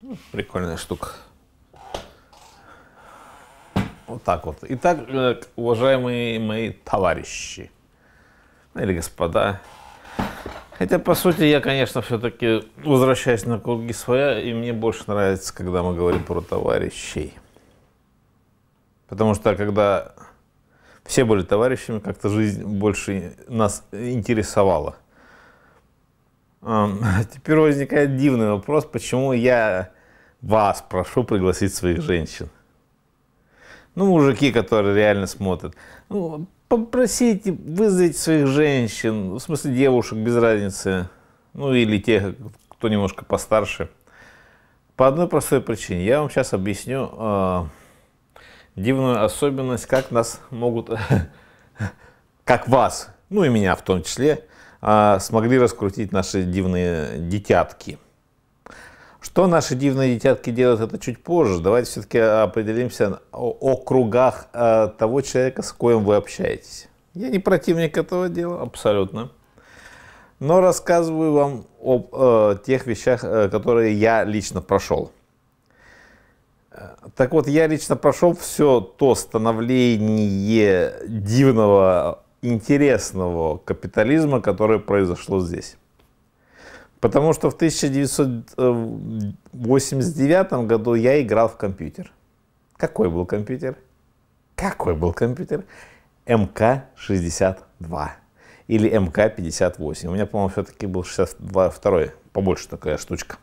Ну, прикольная штука. Вот так вот. Итак, э, уважаемые мои товарищи ну или господа, хотя, по сути, я, конечно, все-таки возвращаюсь на круги своя, и мне больше нравится, когда мы говорим про товарищей. Потому что, когда все были товарищами, как-то жизнь больше нас интересовала. Теперь возникает дивный вопрос, почему я вас прошу пригласить своих женщин? Ну, мужики, которые реально смотрят. Ну, попросите вызвать своих женщин, ну, в смысле девушек, без разницы. Ну, или тех, кто немножко постарше. По одной простой причине. Я вам сейчас объясню э, дивную особенность, как нас могут, как вас, ну и меня в том числе, а, смогли раскрутить наши дивные детятки. Что наши дивные детятки делают, это чуть позже. Давайте все-таки определимся о, кругах а, того человека, с коим вы общаетесь. Я не противник этого дела, абсолютно. Но рассказываю вам об э, тех вещах, э, которые я лично прошел. Так вот, я лично прошел все то становление дивного интересного капитализма, которое произошло здесь. Потому что в 1989 э, году я играл в компьютер. Какой был компьютер? Какой был компьютер? МК-62 или МК-58. У меня, по-моему, все-таки был 62 второй, побольше такая штучка.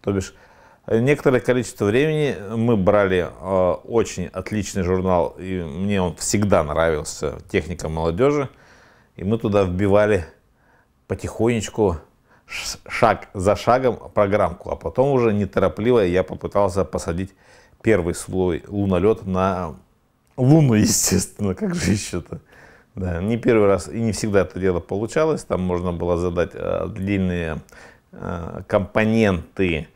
То бишь, Некоторое количество времени мы брали э, очень отличный журнал, и мне он всегда нравился, «Техника молодежи», и мы туда вбивали потихонечку, шаг за шагом программку, а потом уже неторопливо я попытался посадить первый слой лунолет на луну, естественно, как же еще-то. Да, не первый раз и не всегда это дело получалось, там можно было задать э, длинные э, компоненты,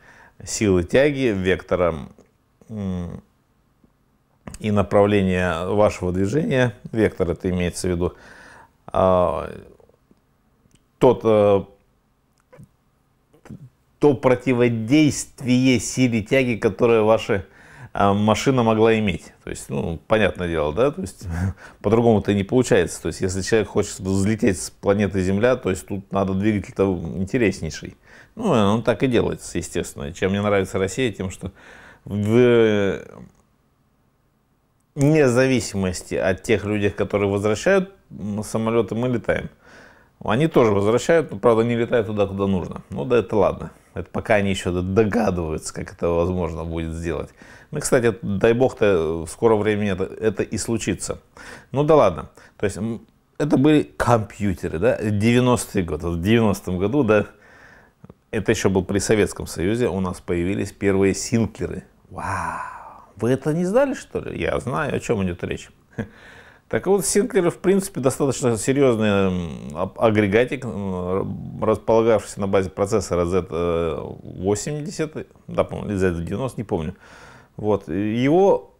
силы тяги, вектора и направления вашего движения, вектор это имеется в виду, а, тот, э, то противодействие силе тяги, которое ваша а, машина могла иметь. То есть, ну, понятное дело, да, то есть по-другому-то не получается. То есть, если человек хочет взлететь с планеты Земля, то есть тут надо двигатель-то интереснейший. Ну, он так и делается, естественно. Чем мне нравится Россия, тем, что в зависимости от тех людей, которые возвращают самолеты, мы летаем. Они тоже возвращают, но, правда, не летают туда, куда нужно. Ну, да это ладно. Это пока они еще догадываются, как это возможно будет сделать. Ну, кстати, дай бог-то в скором времени это, это и случится. Ну, да ладно. То есть, это были компьютеры, да, 90-е годы. В 90-м году, да, это еще был при Советском Союзе, у нас появились первые синклеры. Вау! Вы это не знали, что ли? Я знаю, о чем идет речь. Так вот, синклеры, в принципе, достаточно серьезный агрегатик, располагавшийся на базе процессора Z80, э, да, помню, или Z90, не помню. Вот, его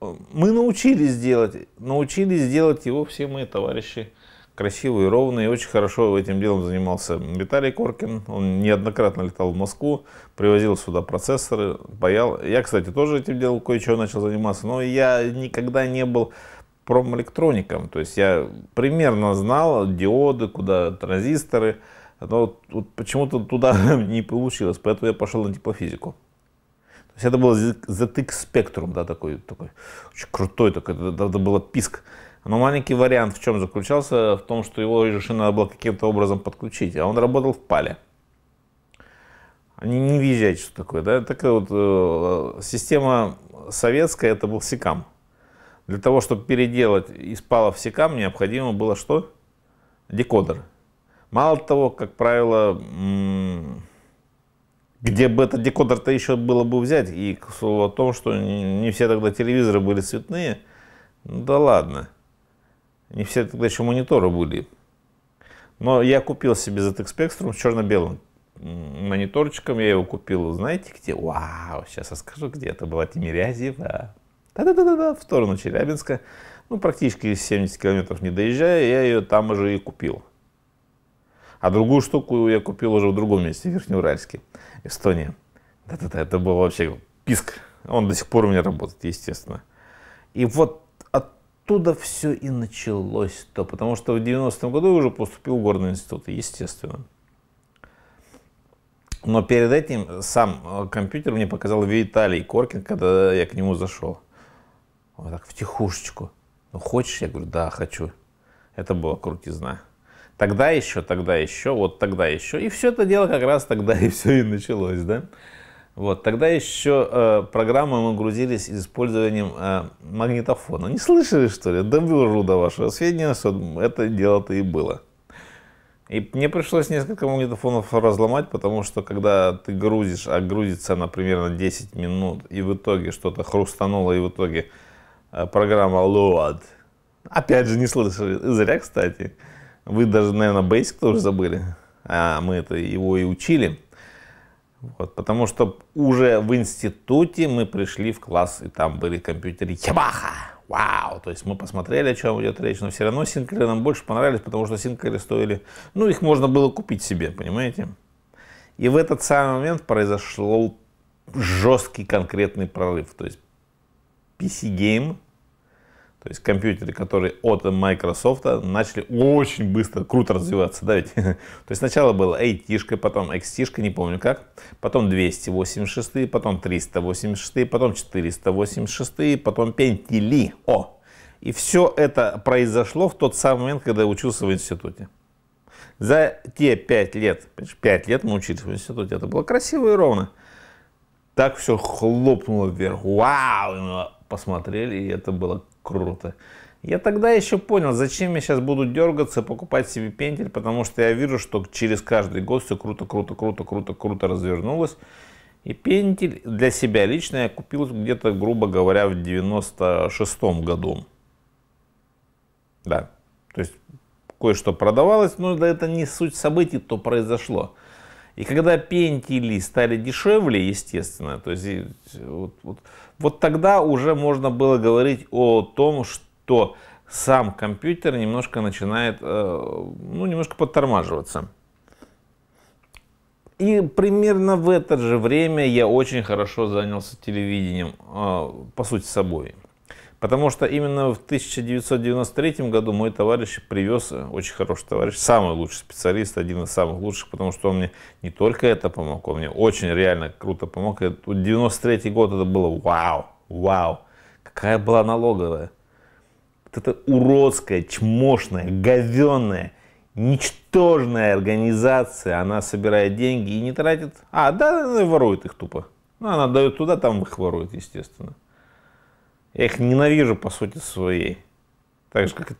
э, мы научились делать, научились делать его все мои товарищи красивые, ровные. Очень хорошо этим делом занимался Виталий Коркин. Он неоднократно летал в Москву, привозил сюда процессоры, паял. Я, кстати, тоже этим делом кое-чего начал заниматься, но я никогда не был промэлектроником. То есть я примерно знал диоды, куда транзисторы, но вот почему-то туда не получилось, поэтому я пошел на теплофизику. То есть это был ZX Spectrum, да, такой, такой очень крутой, такой, это было писк. Но маленький вариант в чем заключался? В том, что его решено надо было каким-то образом подключить, а он работал в пале. Не, не въезжайте, что такое. Да? Такая вот э, система советская, это был секам. Для того, чтобы переделать из пала в секам, необходимо было что? Декодер. Мало того, как правило, где бы этот декодер-то еще было бы взять, и к слову о том, что не все тогда телевизоры были цветные, ну да ладно – не все тогда еще мониторы были. Но я купил себе ZX Spectrum с черно-белым мониторчиком. Я его купил, знаете где? Вау, сейчас расскажу, где это было. Тимирязева. Да-да-да-да, в сторону Челябинска. Ну, практически 70 километров не доезжая, я ее там уже и купил. А другую штуку я купил уже в другом месте, в Верхнеуральске, Эстония. Да-да-да, это был вообще писк. Он до сих пор у меня работает, естественно. И вот оттуда все и началось-то, потому что в 90-м году я уже поступил в горный институт, естественно. Но перед этим сам э, компьютер мне показал Виталий Коркин, когда я к нему зашел. Вот так, втихушечку. Ну, хочешь? Я говорю, да, хочу. Это была крутизна. Тогда еще, тогда еще, вот тогда еще. И все это дело как раз тогда и все и началось, да. Вот, тогда еще э, программы мы грузились использованием э, магнитофона. Не слышали, что ли? Да выру до вашего сведения, что это дело-то и было. И мне пришлось несколько магнитофонов разломать, потому что когда ты грузишь, а грузится она примерно 10 минут, и в итоге что-то хрустануло, и в итоге э, программа LOAD. Опять же, не слышали. Зря, кстати. Вы даже, наверное, Basic тоже забыли. А мы это его и учили. Вот, потому что уже в институте мы пришли в класс, и там были компьютеры Ямаха. Вау! То есть мы посмотрели, о чем идет речь, но все равно Синклеры нам больше понравились, потому что Синклеры стоили... Ну, их можно было купить себе, понимаете? И в этот самый момент произошел жесткий конкретный прорыв. То есть PC Game то есть компьютеры, которые от Microsoft начали очень быстро, круто развиваться, да ведь? То есть сначала было шка потом XT, шка не помню как, потом 286, потом 386, потом 486, потом пентили. О! И все это произошло в тот самый момент, когда я учился в институте. За те пять лет, пять лет мы учились в институте, это было красиво и ровно. Так все хлопнуло вверх. Вау! Посмотрели, и это было круто. Я тогда еще понял, зачем я сейчас буду дергаться, покупать себе пентель, потому что я вижу, что через каждый год все круто, круто, круто, круто, круто развернулось. И пентель для себя лично я купил где-то, грубо говоря, в 96 году. Да, то есть кое-что продавалось, но это не суть событий, то произошло. И когда пентили стали дешевле, естественно, то есть вот, вот, вот тогда уже можно было говорить о том, что сам компьютер немножко начинает, э, ну, немножко подтормаживаться. И примерно в это же время я очень хорошо занялся телевидением, э, по сути, собой. Потому что именно в 1993 году мой товарищ привез, э, очень хороший товарищ, самый лучший специалист, один из самых лучших, потому что он мне не только это помог, он мне очень реально круто помог. 93 год это было вау, вау, какая была налоговая. Вот это уродская, чмошная, говенная, ничтожная организация, она собирает деньги и не тратит. А, да, она ну ворует их тупо. Ну, она дает туда, там их ворует, естественно. Я их ненавижу по сути своей. Так же, как и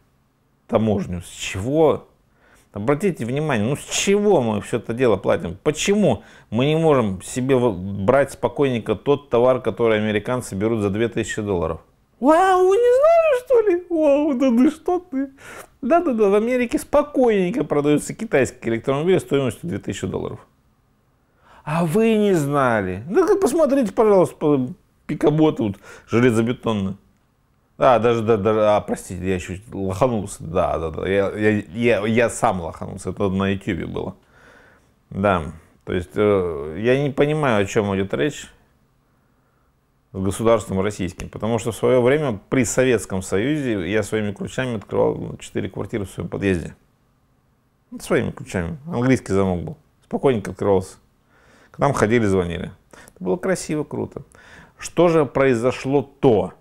таможню. С чего? Обратите внимание, ну с чего мы все это дело платим? Почему мы не можем себе брать спокойненько тот товар, который американцы берут за 2000 долларов? Вау, вы не знали, что ли? Вау, да ты что ты? Да-да-да, в Америке спокойненько продаются китайские электромобили стоимостью 2000 долларов. А вы не знали? Ну, посмотрите, пожалуйста, пикабо вот железобетонные, А, даже, да, да, а, простите, я чуть лоханулся, да, да, да, я, я, я, я сам лоханулся, это на YouTube было. Да, то есть э, я не понимаю, о чем идет речь с государством российским, потому что в свое время при Советском Союзе я своими ключами открывал 4 квартиры в своем подъезде. Своими ключами, английский замок был, спокойненько открывался. К нам ходили, звонили. Это было красиво, круто. Что же произошло то?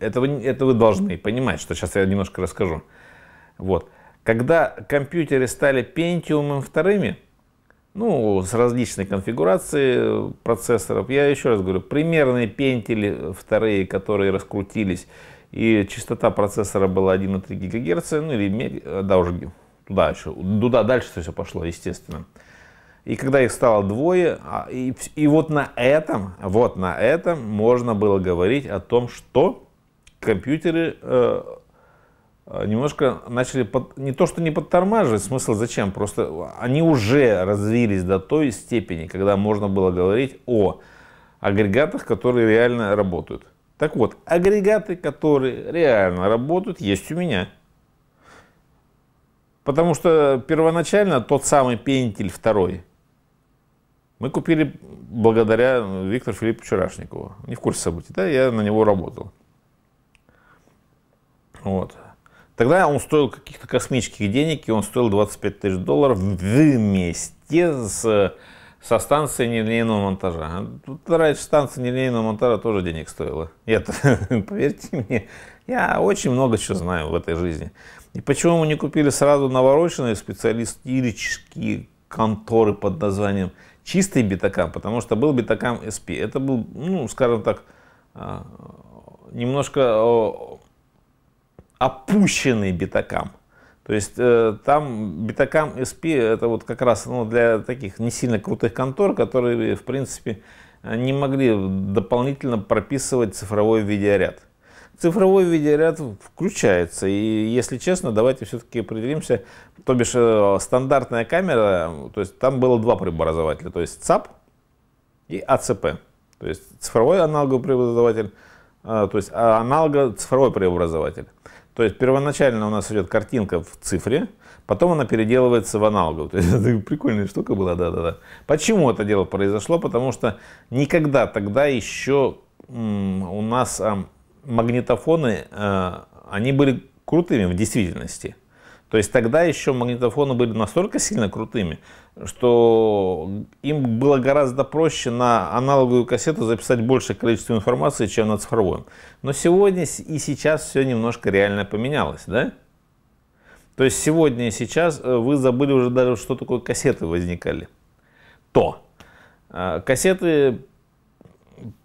Это вы, это вы должны понимать, что сейчас я немножко расскажу. Вот. Когда компьютеры стали Pentium вторыми, ну, с различной конфигурацией э, процессоров, я еще раз говорю, примерные пентили вторые, которые раскрутились, и частота процессора была 1,3 ГГц, ну или, э, да, уже туда еще, туда дальше все пошло, естественно. И когда их стало двое, а, и, и вот на этом, вот на этом можно было говорить о том, что компьютеры э, э, немножко начали, под, не то что не подтормаживать, смысл зачем, просто они уже развились до той степени, когда можно было говорить о агрегатах, которые реально работают. Так вот, агрегаты, которые реально работают, есть у меня. Потому что первоначально тот самый пентель второй – мы купили благодаря ну, Виктору Филиппу Вчерашникову. Не в курсе событий, да, я на него работал. Вот. Тогда он стоил каких-то космических денег, и он стоил 25 тысяч долларов вместе с, со станцией нелинейного монтажа. А тут раньше станция нелинейного монтажа тоже денег стоила. это, поверьте мне, я очень много чего знаю в этой жизни. И почему мы не купили сразу навороченные специалистические конторы под названием чистый битакам, потому что был битакам SP. Это был, ну, скажем так, а, немножко опущенный битакам. То есть э, там битакам SP это вот как раз ну, для таких не сильно крутых контор, которые, в принципе, не могли дополнительно прописывать цифровой видеоряд цифровой видеоряд включается. И, если честно, давайте все-таки определимся. То бишь, э, стандартная камера, то есть там было два преобразователя, то есть ЦАП и АЦП. То есть цифровой аналоговый преобразователь, э, то есть а, аналого цифровой преобразователь. То есть первоначально у нас идет картинка в цифре, потом она переделывается в аналогу То есть это прикольная штука была, да-да-да. Почему это дело произошло? Потому что никогда тогда еще у нас магнитофоны, э, они были крутыми в действительности. То есть тогда еще магнитофоны были настолько сильно крутыми, что им было гораздо проще на аналоговую кассету записать большее количество информации, чем на цифровую. Но сегодня и сейчас все немножко реально поменялось, да? То есть сегодня и сейчас э, вы забыли уже даже, что такое кассеты возникали. То. Э, кассеты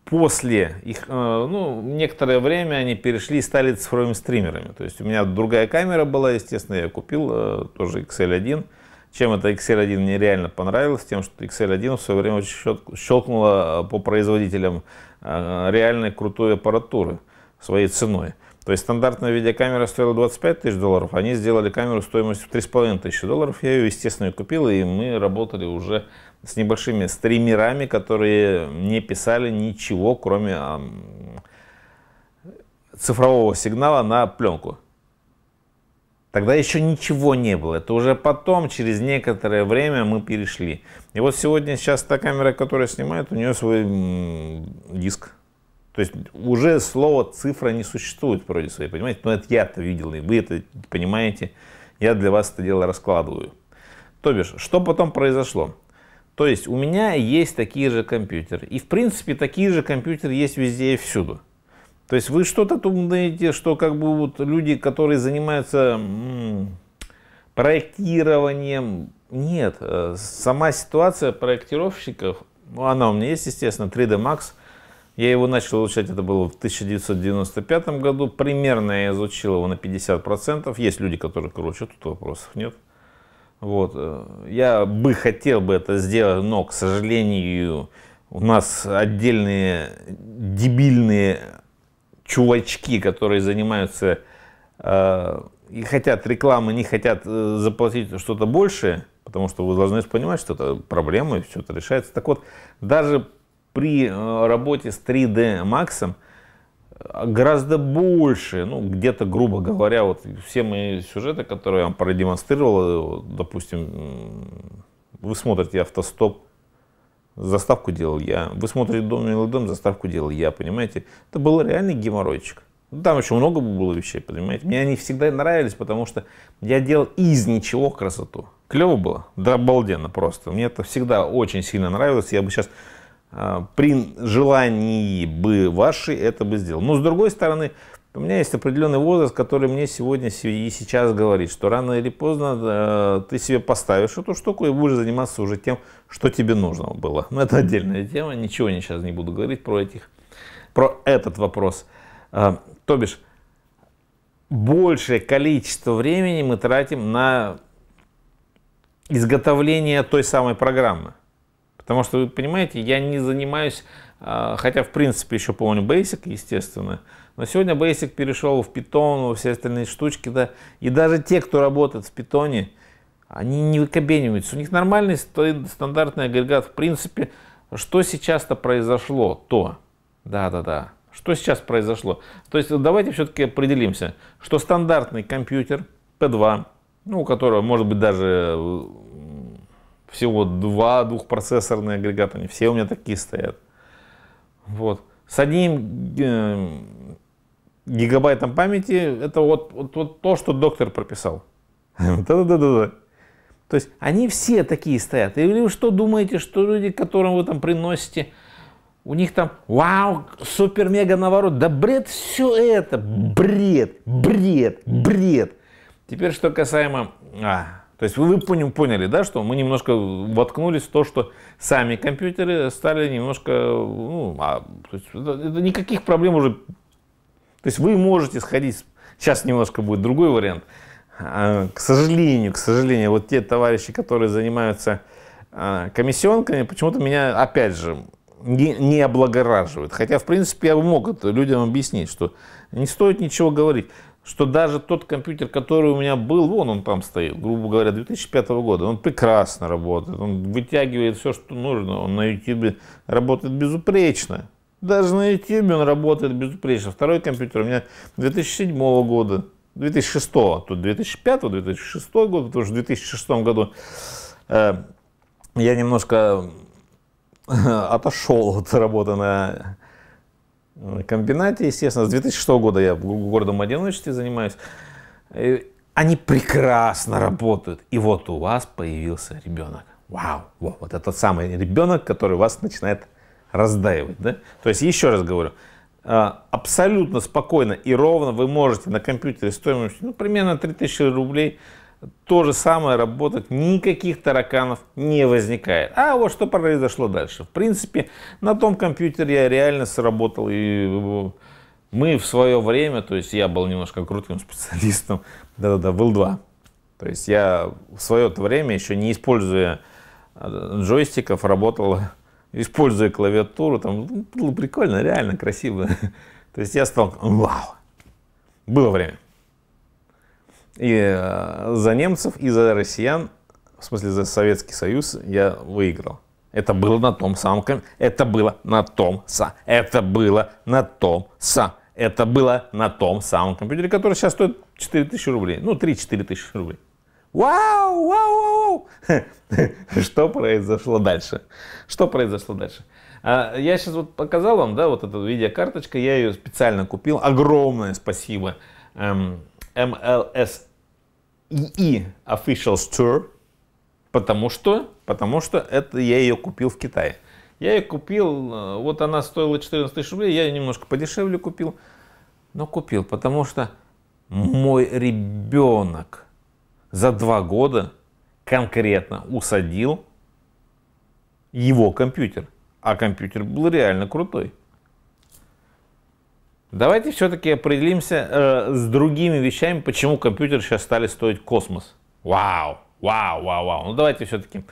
после их, э, ну, некоторое время они перешли и стали цифровыми стримерами. То есть у меня другая камера была, естественно, я купил э, тоже XL1. Чем это XL1 мне реально понравилось? Тем, что XL1 в свое время очень щелкнула э, по производителям реальной крутой аппаратуры своей ценой. То есть стандартная видеокамера стоила 25 тысяч долларов, они сделали камеру стоимостью 3,5 тысячи долларов. Я ее, естественно, и купил, и мы работали уже с небольшими стримерами, которые не писали ничего, кроме а, цифрового сигнала на пленку. Тогда еще ничего не было. Это уже потом, через некоторое время мы перешли. И вот сегодня сейчас та камера, которая снимает, у нее свой диск. То есть уже слово цифра не существует вроде своей, понимаете? Но ну, это я-то видел, и вы это понимаете. Я для вас это дело раскладываю. То бишь, что потом произошло? То есть у меня есть такие же компьютеры. И в принципе такие же компьютеры есть везде и всюду. То есть вы что-то думаете, что как бы вот люди, которые занимаются проектированием, нет, э, сама ситуация проектировщиков, ну, она у меня есть, естественно, 3D Max. Я его начал изучать, это было в 1995 году. Примерно я изучил его на 50%. Есть люди, которые круче, тут вопросов нет. Вот. Э, я бы хотел бы это сделать, но, к сожалению, у нас отдельные дебильные чувачки, которые занимаются э, и хотят рекламы, не хотят э, заплатить что-то большее, потому что вы должны понимать, что это проблема и все это решается. Так вот, даже при э, работе с 3D Max гораздо больше, ну, где-то, грубо говоря, вот все мои сюжеты, которые я вам продемонстрировал, э, допустим, вы смотрите «Автостоп», заставку делал я, вы смотрите «Дом и Мелодом», заставку делал я, понимаете? Это был реальный геморройчик. Ну, там еще много было вещей, понимаете? Мне они всегда нравились, потому что я делал из ничего красоту. Клево было? Да обалденно просто. Мне это всегда очень сильно нравилось. Я бы сейчас а, при желании бы вашей это бы сделал. Но с другой стороны, у меня есть определенный возраст, который мне сегодня и сейчас говорит, что рано или поздно э, ты себе поставишь эту штуку и будешь заниматься уже тем, что тебе нужно было. Но это отдельная тема, ничего не сейчас не буду говорить про, этих, про этот вопрос. А, то бишь, большее количество времени мы тратим на изготовление той самой программы. Потому что, вы понимаете, я не занимаюсь, а, хотя в принципе еще помню Basic, естественно, но сегодня Basic перешел в Python, во все остальные штучки, да, и даже те, кто работает в Python, они не выкобениваются. У них нормальный стандартный агрегат. В принципе, что сейчас-то произошло, то, да-да-да, что сейчас произошло. То есть давайте все-таки определимся, что стандартный компьютер P2, ну, у которого, может быть, даже э, всего два двухпроцессорные агрегата, они все у меня такие стоят. Вот. С одним э, гигабайтом памяти это вот, вот, вот то, что доктор прописал. Да-да-да-да. То есть они все такие стоят. Или вы что думаете, что люди, которым вы там приносите, у них там вау, супер-мега наворот. Да бред все это. Бред, бред, бред. Теперь что касаемо... А, то есть вы поняли, да, что мы немножко воткнулись в то, что сами компьютеры стали немножко, ну, а, то есть, это, это никаких проблем уже. То есть вы можете сходить, сейчас немножко будет другой вариант. А, к сожалению, к сожалению, вот те товарищи, которые занимаются а, комиссионками, почему-то меня, опять же, не, не облагораживает. Хотя, в принципе, я мог это людям объяснить, что не стоит ничего говорить что даже тот компьютер, который у меня был, вон он там стоит, грубо говоря, 2005 года, он прекрасно работает, он вытягивает все, что нужно, он на YouTube работает безупречно. Даже на YouTube он работает безупречно. Второй компьютер у меня 2007 года, 2006, а тут 2005, 2006 год, потому что в 2006 году э, я немножко отошел от работы на Э, комбинате, естественно. С 2006 года я городом одиночестве занимаюсь. Они прекрасно работают. И вот у вас появился ребенок. Вау! Вот, вот этот самый ребенок, который вас начинает раздаивать. Да? То есть, еще раз говорю, э, абсолютно спокойно и ровно вы можете на компьютере стоимостью ну, примерно 3000 рублей то же самое работать, никаких тараканов не возникает. А вот что произошло дальше. В принципе, на том компьютере я реально сработал, и э, мы в свое время, то есть я был немножко крутым специалистом, да-да-да, был 2. То есть я в свое время, еще не используя э, джойстиков, работал, используя клавиатуру, там ну, было прикольно, реально красиво. То есть я стал, вау, было время. И э, за немцев, и за россиян, в смысле за Советский Союз, я выиграл. Это было на том самом... Это было на том са. Это было на том са. Это было на том самом компьютере, который сейчас стоит 4 тысячи рублей. Ну, 3-4 тысячи рублей. Вау, вау, вау, Что произошло дальше? Что произошло дальше? А, я сейчас вот показал вам, да, вот эта видеокарточка, я ее специально купил. Огромное спасибо эм, MLSEE Officials Tour, потому что, потому что это я ее купил в Китае. Я ее купил, э, вот она стоила 14 тысяч рублей, я ее немножко подешевле купил, но купил, потому что мой ребенок за два года конкретно усадил его компьютер. А компьютер был реально крутой. Давайте все-таки определимся э, с другими вещами, почему компьютеры сейчас стали стоить космос. Вау, вау, вау, вау. Ну давайте все-таки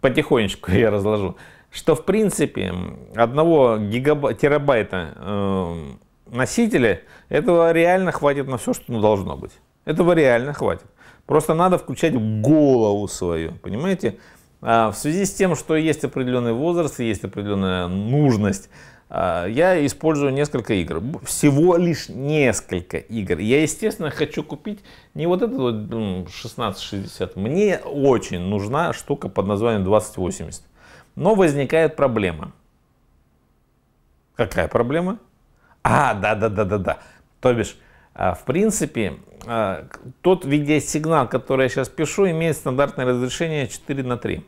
потихонечку я разложу. Что в принципе одного гигабайта, терабайта э, носителя этого реально хватит на все, что должно быть. Этого реально хватит. Просто надо включать голову свою, понимаете? А в связи с тем, что есть определенный возраст, есть определенная нужность а, я использую несколько игр, всего лишь несколько игр. Я, естественно, хочу купить не вот этот вот 1660. Ну, Мне очень нужна штука под названием 2080. Но возникает проблема. Какая проблема? А, да-да-да-да-да. То бишь, а, в принципе, а, тот видеосигнал, который я сейчас пишу, имеет стандартное разрешение 4 на 3.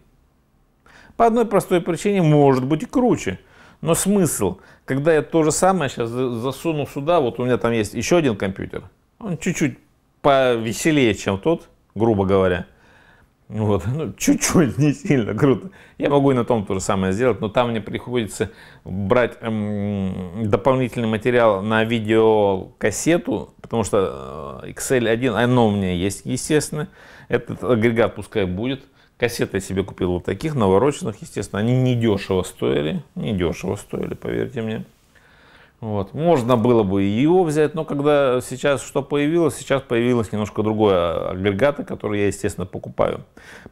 По одной простой причине может быть и круче – но смысл, когда я то же самое сейчас засуну сюда, вот у меня там есть еще один компьютер, он чуть-чуть повеселее, чем тот, грубо говоря. Вот, ну, чуть-чуть, не сильно круто. Я могу и на том то же самое сделать, но там мне приходится брать эм, дополнительный материал на видеокассету, потому что э, XL1, оно у меня есть, естественно. Этот агрегат пускай будет. Кассеты я себе купил вот таких, навороченных, естественно. Они недешево стоили, недешево стоили, поверьте мне. Вот. Можно было бы и его взять, но когда сейчас что появилось, сейчас появилось немножко другое агрегаты, которые я, естественно, покупаю.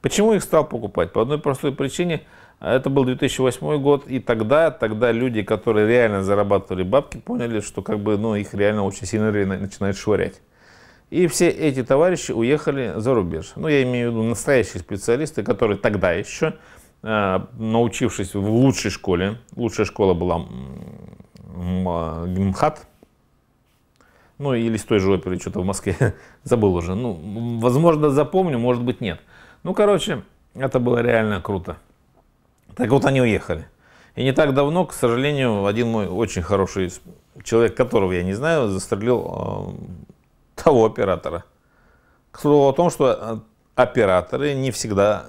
Почему их стал покупать? По одной простой причине, это был 2008 год, и тогда, тогда люди, которые реально зарабатывали бабки, поняли, что как бы, ну, их реально очень сильно начинает швырять. И все эти товарищи уехали за рубеж. Ну, я имею в виду настоящие специалисты, которые тогда еще, э, научившись в лучшей школе, лучшая школа была э, МХАТ, ну или с той же оперы, что-то в Москве, забыл уже. Ну, возможно, запомню, может быть, нет. Ну, короче, это было реально круто. Так вот, они уехали. И не так давно, к сожалению, один мой очень хороший человек, которого я не знаю, застрелил э, того оператора. К слову о том, что э, операторы не всегда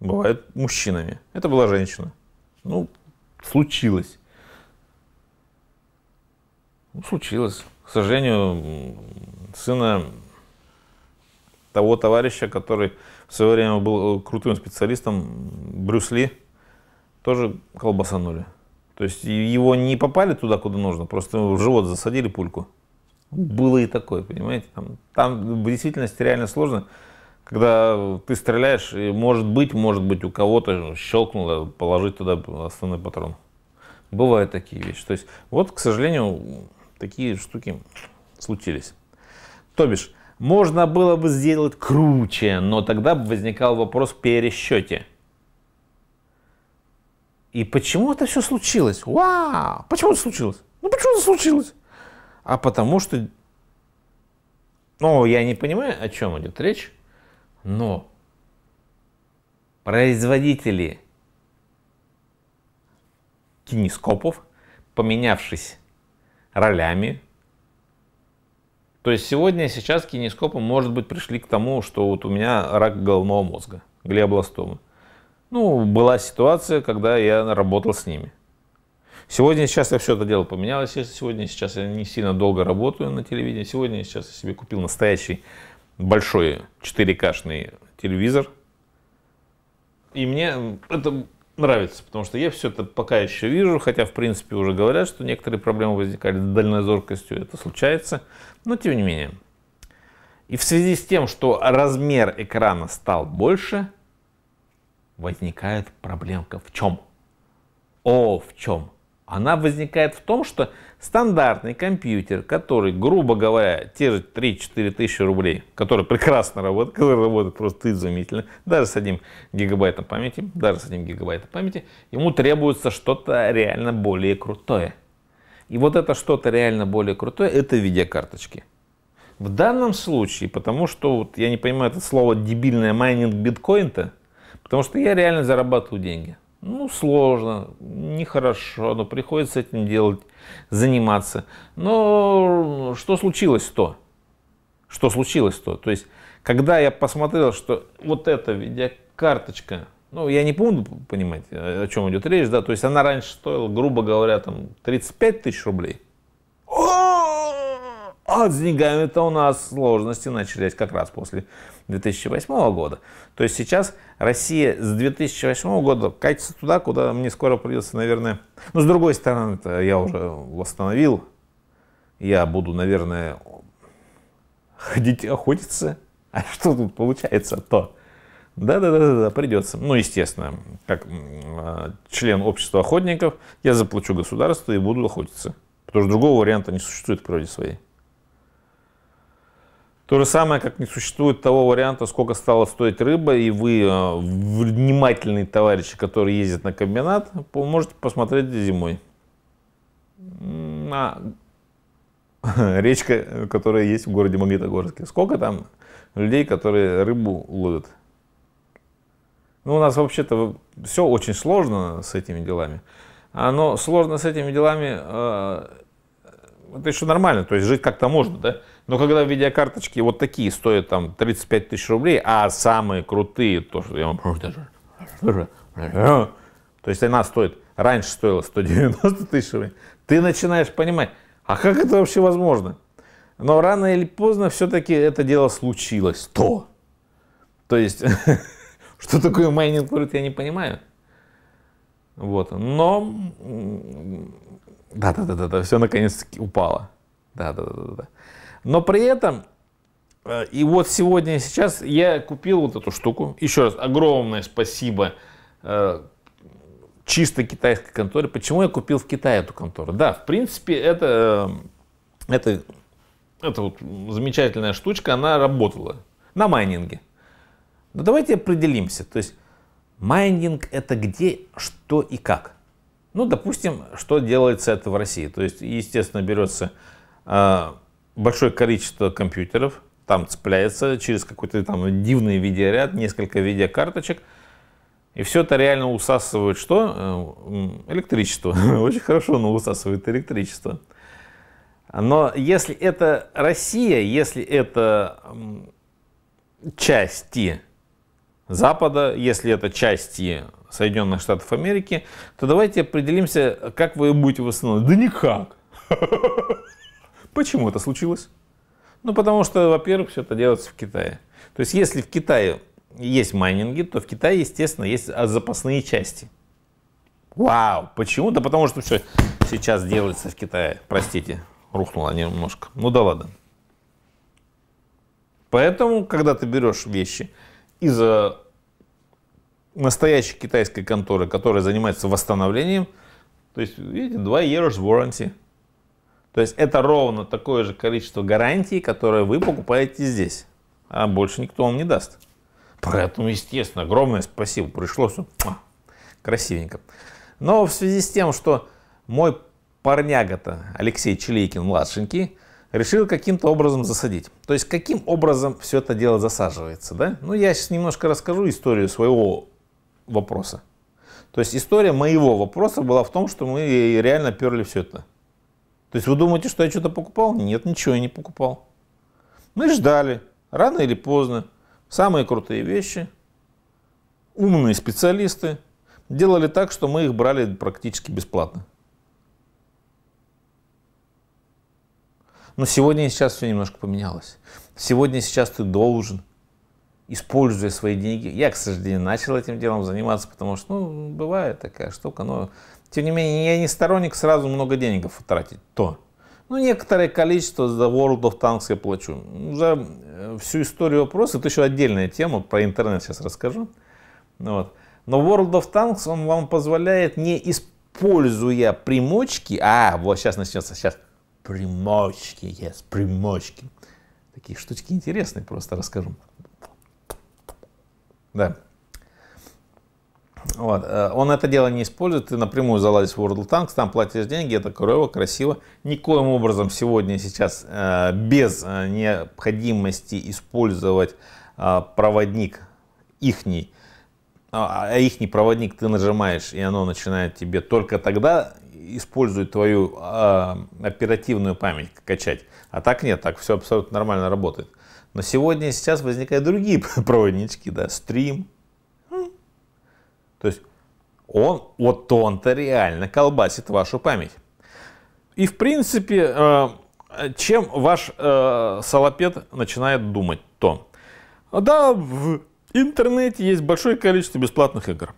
бывают мужчинами. Это была женщина. Ну, случилось. Ну, случилось. К сожалению, сына того товарища, который в свое время был э, крутым специалистом, брюсли, тоже колбасанули. То есть его не попали туда, куда нужно, просто в живот засадили пульку. Было и такое, понимаете? Там, там в действительности реально сложно, когда ты стреляешь, и может быть, может быть, у кого-то щелкнуло положить туда основной патрон. Бывают такие вещи. То есть вот, к сожалению, такие штуки случились. То бишь, можно было бы сделать круче, но тогда возникал вопрос пересчете. И почему это все случилось? Вау! Почему это случилось? Ну почему это случилось? а потому что, ну, я не понимаю, о чем идет речь, но производители кинескопов, поменявшись ролями, то есть сегодня, сейчас кинескопы, может быть, пришли к тому, что вот у меня рак головного мозга, глиобластома. Ну, была ситуация, когда я работал с ними – Сегодня сейчас я все это дело поменялось. Сегодня сейчас я не сильно долго работаю на телевидении. Сегодня сейчас я себе купил настоящий большой 4К-шный телевизор. И мне это нравится, потому что я все это пока еще вижу, хотя, в принципе, уже говорят, что некоторые проблемы возникали с дальнозоркостью, это случается, но тем не менее. И в связи с тем, что размер экрана стал больше, возникает проблемка в чем? О, в чем? Она возникает в том, что стандартный компьютер, который, грубо говоря, те же 3-4 тысячи рублей, который прекрасно работает, который работает просто изумительно, даже с одним гигабайтом памяти, даже с одним гигабайтом памяти, ему требуется что-то реально более крутое. И вот это что-то реально более крутое, это видеокарточки. В данном случае, потому что вот я не понимаю это слово дебильное майнинг биткоин-то, потому что я реально зарабатываю деньги. Ну, сложно, нехорошо, но приходится этим делать, заниматься. Но что случилось-то? Что случилось-то? То есть, когда я посмотрел, что вот эта видеокарточка, ну, я не буду понимать, о чем идет речь, да, то есть она раньше стоила, грубо говоря, там 35 тысяч рублей, а с деньгами-то у нас сложности начались как раз после 2008 года. То есть сейчас Россия с 2008 года катится туда, куда мне скоро придется, наверное... Ну, с другой стороны, это я уже восстановил. Я буду, наверное, ходить охотиться. А что тут получается то? Да-да-да, придется. Ну, естественно, как а, член общества охотников, я заплачу государству и буду охотиться. Потому что другого варианта не существует в природе своей. То же самое, как не существует того варианта, сколько стала стоить рыба, и вы, э, внимательный товарищ, который ездит на комбинат, можете посмотреть зимой. На речка, которая есть в городе Магнитогорске. Сколько там людей, которые рыбу ловят? Ну, у нас вообще-то все очень сложно с этими делами. А, но сложно с этими делами, а, это еще нормально, то есть жить как-то можно, да? Но когда видеокарточки вот такие стоят там 35 тысяч рублей, а самые крутые, то, что я вам даже, то есть она стоит, раньше стоила 190 тысяч рублей, ты начинаешь понимать, а как это вообще возможно? Но рано или поздно все-таки это дело случилось. То. То есть, что такое майнинг валют, я не понимаю. Вот, но... Да-да-да, да, все наконец-таки упало. Да-да-да-да. Но при этом э, и вот сегодня и сейчас я купил вот эту штуку. Еще раз, огромное спасибо э, чисто китайской конторе. Почему я купил в Китае эту контору? Да, в принципе, это, э, это, это вот замечательная штучка, она работала на майнинге. Но давайте определимся. То есть майнинг это где, что и как. Ну, допустим, что делается это в России. То есть, естественно, берется большое количество компьютеров, там цепляется через какой-то там дивный видеоряд, несколько видеокарточек. И все это реально усасывает что? Э, электричество. Очень хорошо оно усасывает электричество. Но если это Россия, если это части Запада, если это части Соединенных Штатов Америки, то давайте определимся, как вы будете восстановлены. Да никак. Почему это случилось? Ну, потому что, во-первых, все это делается в Китае. То есть, если в Китае есть майнинги, то в Китае, естественно, есть а, запасные части. Вау! Почему? Да потому что все сейчас делается в Китае. Простите, рухнула немножко. Ну да ладно. Поэтому, когда ты берешь вещи из э, настоящей китайской конторы, которая занимается восстановлением, то есть, видите, 2 years warranty – то есть это ровно такое же количество гарантий, которое вы покупаете здесь. А больше никто вам не даст. Поэтому, естественно, огромное спасибо. Пришло все красивенько. Но в связи с тем, что мой парняга-то Алексей Челейкин младшенький, решил каким-то образом засадить. То есть каким образом все это дело засаживается, да? Ну, я сейчас немножко расскажу историю своего вопроса. То есть история моего вопроса была в том, что мы реально перли все это. То есть вы думаете, что я что-то покупал? Нет, ничего я не покупал. Мы ждали, рано или поздно, самые крутые вещи, умные специалисты делали так, что мы их брали практически бесплатно. Но сегодня и сейчас все немножко поменялось. Сегодня и сейчас ты должен, используя свои деньги. Я, к сожалению, начал этим делом заниматься, потому что, ну, бывает такая штука, но тем не менее, я не сторонник сразу много денег тратить. То. Ну, некоторое количество за World of Tanks я плачу. За э, всю историю вопроса, это еще отдельная тема, про интернет сейчас расскажу. Ну вот. Но World of Tanks, он вам позволяет, не используя примочки, а, вот сейчас начнется, сейчас, примочки, yes, примочки. Такие штучки интересные, просто расскажу. Да. Вот. Э, он это дело не использует, ты напрямую залазишь в World of Tanks, там платишь деньги, это клево, красиво. Никоим образом сегодня сейчас э, без э, необходимости использовать проводник ихний, а, а ихний проводник ты нажимаешь, и оно начинает тебе только тогда использовать твою оперативную память качать. А так нет, так все абсолютно нормально работает. Но сегодня сейчас возникают другие проводнички, да, стрим, то есть он, вот он-то реально колбасит вашу память. И в принципе, э, чем ваш э, салопед начинает думать, то да, в интернете есть большое количество бесплатных игр.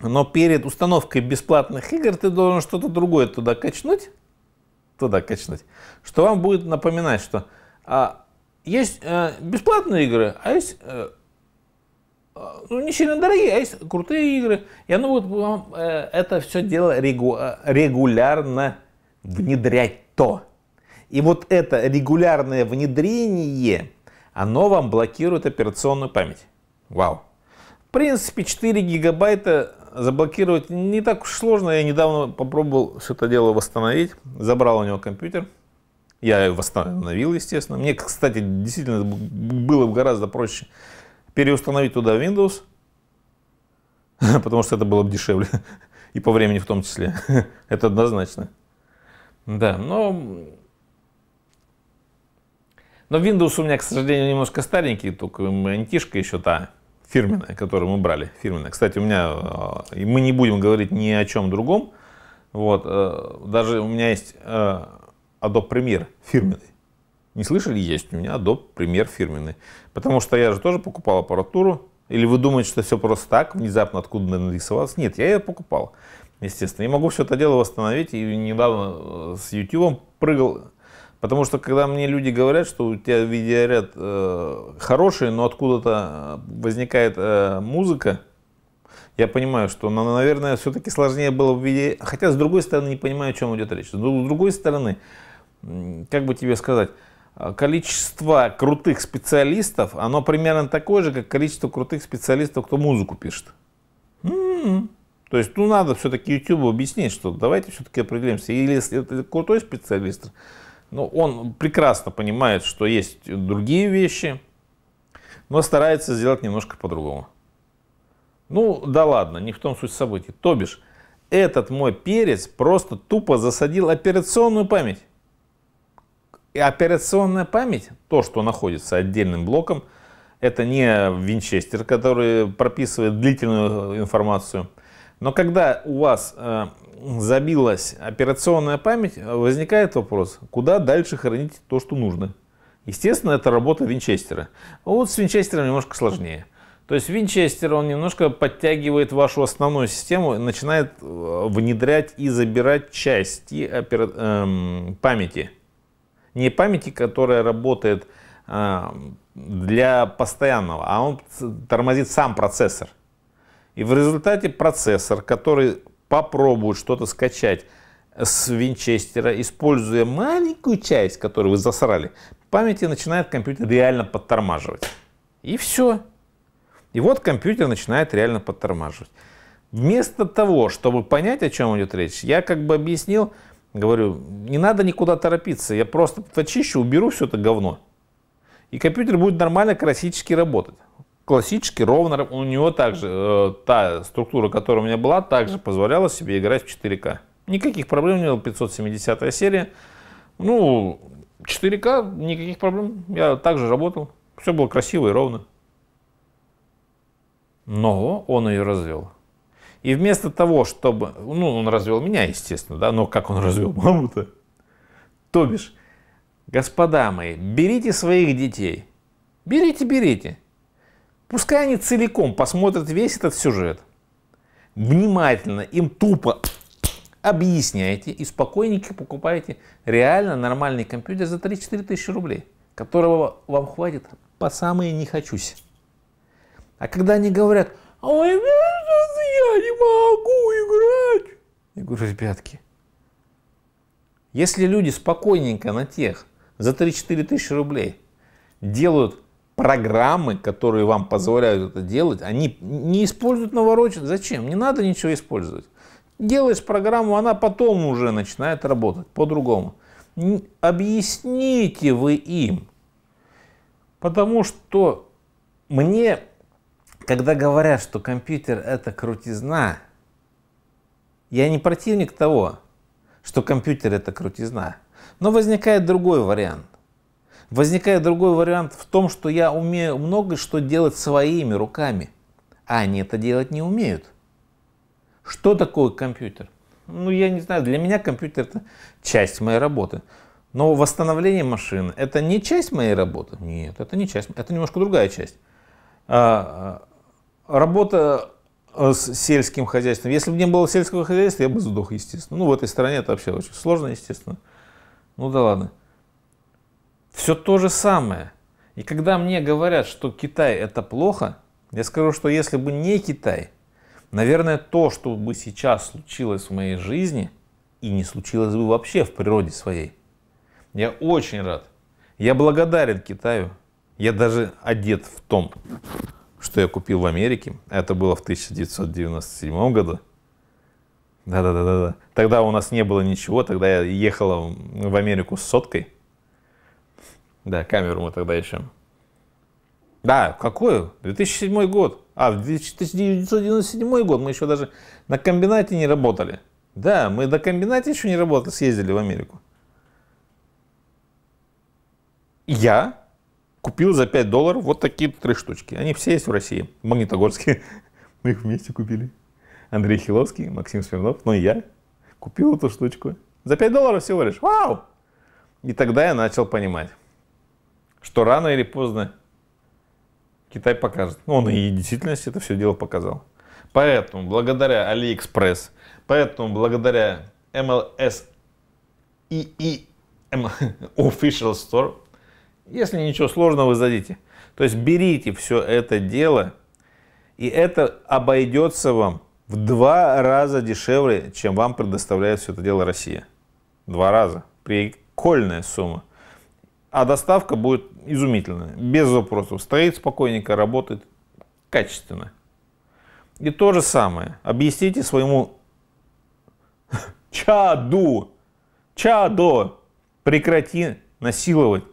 Но перед установкой бесплатных игр ты должен что-то другое туда качнуть, туда качнуть, что вам будет напоминать, что а, есть э, бесплатные игры, а есть э, а, ну, не сильно дорогие, а есть крутые игры. И оно будет вам э, это все дело регу, э, регулярно внедрять то. И вот это регулярное внедрение, оно вам блокирует операционную память. Вау. В принципе, 4 гигабайта заблокировать не так уж сложно. Я недавно попробовал все это дело восстановить. Забрал у него компьютер. Я его восстановил, естественно. Мне, кстати, действительно было гораздо проще переустановить туда Windows, потому что это было бы дешевле, и по времени в том числе. это однозначно. Да, но... Но Windows у меня, к сожалению, немножко старенький, только антишка еще та фирменная, которую мы брали, фирменная. Кстати, у меня, э, и мы не будем говорить ни о чем другом, вот, э, даже у меня есть э, Adobe Premiere фирменный, не слышали? Есть у меня Adobe пример фирменный. Потому что я же тоже покупал аппаратуру. Или вы думаете, что все просто так, внезапно откуда нарисовалось? Нет, я ее покупал, естественно. Я могу все это дело восстановить. И недавно э, с YouTube прыгал. Потому что когда мне люди говорят, что у тебя видеоряд э, хороший, но откуда-то э, возникает э, музыка, я понимаю, что, наверное, все-таки сложнее было в виде... Хотя, с другой стороны, не понимаю, о чем идет речь. С другой стороны, как бы тебе сказать, а, количество крутых специалистов, оно примерно такое же, как количество крутых специалистов, кто музыку пишет. М-м-м. То есть, ну, надо все-таки YouTube объяснить, что давайте все-таки определимся. Или если это крутой специалист, ну, он прекрасно понимает, что есть другие вещи, но старается сделать немножко по-другому. Ну, да ладно, не в том суть событий. То бишь, этот мой перец просто тупо засадил операционную память. И операционная память, то, что находится отдельным блоком, это не винчестер, который прописывает длительную э, информацию. Но когда у вас э, забилась операционная память, э, возникает вопрос, куда дальше хранить то, что нужно. Естественно, это работа винчестера. Вот с винчестером немножко сложнее. То есть винчестер, он немножко подтягивает вашу основную систему, начинает э, внедрять и забирать части опера... эм, памяти не памяти, которая работает а, для постоянного, а он тормозит сам процессор. И в результате процессор, который попробует что-то скачать с винчестера, используя маленькую часть, которую вы засрали, памяти начинает компьютер реально подтормаживать. И все. И вот компьютер начинает реально подтормаживать. Вместо того, чтобы понять, о чем идет речь, я как бы объяснил, Говорю, не надо никуда торопиться, я просто почищу, уберу все это говно. И компьютер будет нормально классически работать. Классически ровно, у него также, э, та структура, которая у меня была, также позволяла себе играть в 4К. Никаких проблем не было, 570 серия. Ну, 4К, никаких проблем, я также работал. Все было красиво и ровно. Но он ее развел. И вместо того, чтобы... Ну, он развел меня, естественно, да, но как он развел маму-то? То бишь, господа мои, берите своих детей. Берите, берите. Пускай они целиком посмотрят весь этот сюжет. Внимательно, им тупо объясняйте и спокойненько покупаете реально нормальный компьютер за 3-4 тысячи рублей, которого вам хватит по самые не хочусь. А когда они говорят, а он, я не могу играть. Я говорю, ребятки, если люди спокойненько на тех за 3-4 тысячи рублей делают программы, которые вам позволяют это делать, они не используют навороченные. Зачем? Не надо ничего использовать. Делаешь программу, она потом уже начинает работать по-другому. Объясните вы им. Потому что мне когда говорят, что компьютер это крутизна, я не противник того, что компьютер это крутизна. Но возникает другой вариант. Возникает другой вариант в том, что я умею много что делать своими руками, а они это делать не умеют. Что такое компьютер? Ну, я не знаю, для меня компьютер это часть моей работы. Но восстановление машины это не часть моей работы? Нет, это не часть, это немножко другая часть. А, а, Работа э, с сельским хозяйством. Если бы не было сельского хозяйства, я бы сдох, естественно. Ну, в этой стране это вообще очень сложно, естественно. Ну да ладно. Все то же самое. И когда мне говорят, что Китай это плохо, я скажу, что если бы не Китай, наверное, то, что бы сейчас случилось в моей жизни, и не случилось бы вообще в природе своей. Я очень рад. Я благодарен Китаю. Я даже одет в том что я купил в Америке. Это было в 1997 году. Да-да-да-да. Тогда у нас не было ничего, тогда я ехала в Америку с соткой. Да, камеру мы тогда еще. Да, какую? 2007 год. А, в 1997 год мы еще даже на комбинате не работали. Да, мы на комбинате еще не работали, съездили в Америку. Я купил за 5 долларов вот такие три штучки. Они все есть в России, в Магнитогорске. Мы их вместе купили. Андрей Хиловский, Максим Смирнов, ну и я. Купил эту штучку. За 5 долларов всего лишь. Вау! И тогда я начал понимать, что рано или поздно Китай покажет. Ну, он и в действительности это все дело показал. Поэтому благодаря AliExpress, поэтому благодаря MLS и, и Official Store, если ничего сложного, вы задите. То есть берите все это дело, и это обойдется вам в два раза дешевле, чем вам предоставляет все это дело Россия. Два раза. Прикольная сумма. А доставка будет изумительная, без вопросов. Стоит спокойненько, работает качественно. И то же самое. Объясните своему чаду, чадо, прекрати насиловать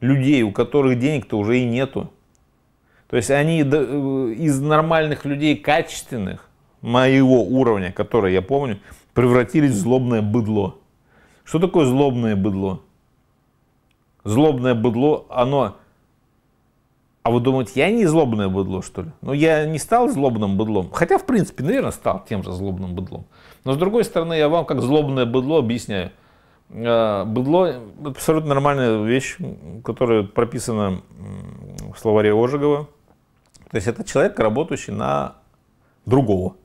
людей, у которых денег-то уже и нету. То есть они э, из нормальных людей, качественных, моего уровня, которые я помню, превратились в злобное быдло. Что такое злобное быдло? Злобное быдло, оно... А вы думаете, я не злобное быдло, что ли? Ну, я не стал злобным быдлом. Хотя, в принципе, наверное, стал тем же злобным быдлом. Но, с другой стороны, я вам как злобное быдло объясняю – а, Быдло – абсолютно нормальная вещь, которая прописана в словаре Ожегова. То есть это человек, работающий на другого.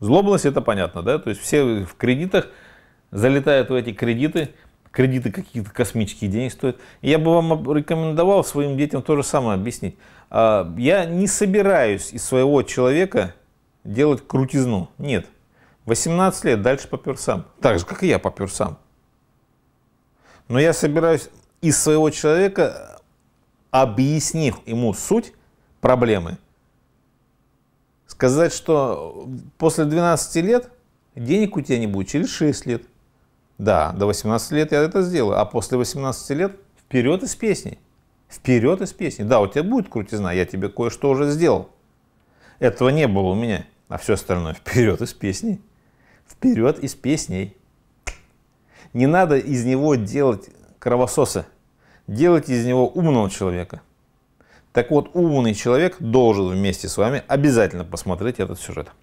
Злобность – это понятно, да? То есть все в кредитах залетают в эти кредиты, кредиты какие-то космические деньги стоят. И я бы вам рекомендовал своим детям то же самое объяснить. А, я не собираюсь из своего человека делать крутизну. Нет. 18 лет, дальше попер сам. Так же, как и я попер сам. Но я собираюсь из своего человека, объяснив ему суть проблемы, сказать, что после 12 лет денег у тебя не будет, через 6 лет. Да, до 18 лет я это сделаю, а после 18 лет вперед из песни. Вперед из песни. Да, у тебя будет крутизна, я тебе кое-что уже сделал. Этого не было у меня, а все остальное вперед из песни вперед из песней. Не надо из него делать кровососа. делать из него умного человека. Так вот, умный человек должен вместе с вами обязательно посмотреть этот сюжет.